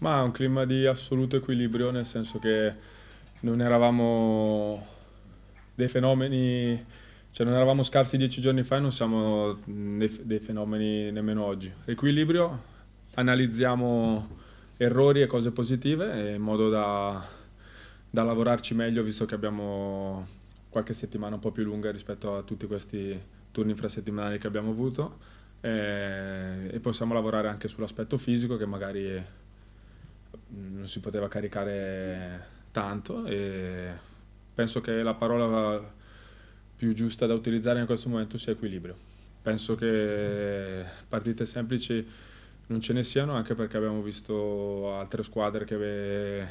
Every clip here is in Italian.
Ma un clima di assoluto equilibrio, nel senso che non eravamo dei fenomeni, cioè non eravamo scarsi dieci giorni fa e non siamo dei fenomeni nemmeno oggi. Equilibrio, analizziamo errori e cose positive in modo da, da lavorarci meglio visto che abbiamo qualche settimana un po' più lunga rispetto a tutti questi turni infrasettimanali che abbiamo avuto e, eh, e possiamo lavorare anche sull'aspetto fisico che magari non si poteva caricare tanto e penso che la parola più giusta da utilizzare in questo momento sia equilibrio. Penso che partite semplici non ce ne siano anche perché abbiamo visto altre squadre che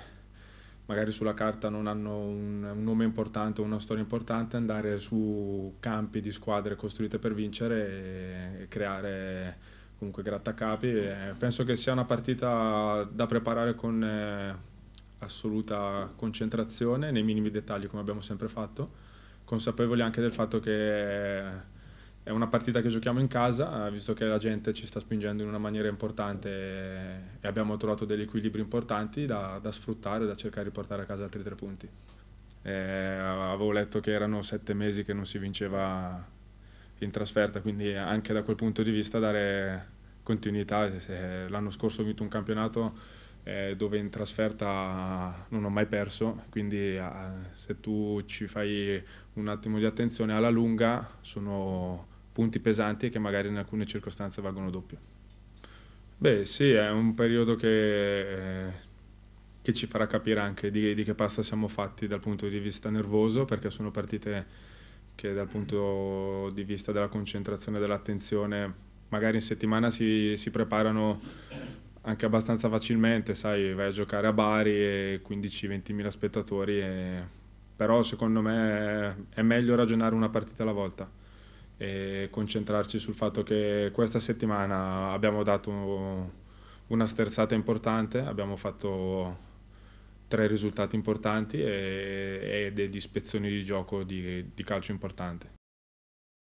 magari sulla carta non hanno un, un nome importante o una storia importante, andare su campi di squadre costruite per vincere e creare comunque grattacapi. penso che sia una partita da preparare con eh, assoluta concentrazione, nei minimi dettagli come abbiamo sempre fatto, consapevoli anche del fatto che è una partita che giochiamo in casa, eh, visto che la gente ci sta spingendo in una maniera importante e abbiamo trovato degli equilibri importanti da, da sfruttare, da cercare di portare a casa altri tre punti. Eh, avevo letto che erano sette mesi che non si vinceva in trasferta, quindi anche da quel punto di vista dare continuità. L'anno scorso ho vinto un campionato eh, dove in trasferta non ho mai perso, quindi eh, se tu ci fai un attimo di attenzione alla lunga sono punti pesanti che magari in alcune circostanze valgono doppio. Beh sì, è un periodo che... Eh, che ci farà capire anche di, di, che pasta siamo fatti dal punto di vista nervoso, perché sono partite che dal punto di vista della concentrazione e dell'attenzione magari in settimana si, si preparano anche abbastanza facilmente, sai, vai a giocare a Bari e 15-20 mila spettatori, e... però secondo me è meglio ragionare una partita alla volta e concentrarci sul fatto che questa settimana abbiamo dato una sterzata importante, abbiamo fatto tre risultati importanti e, e degli spezzoni di gioco di, di calcio importanti.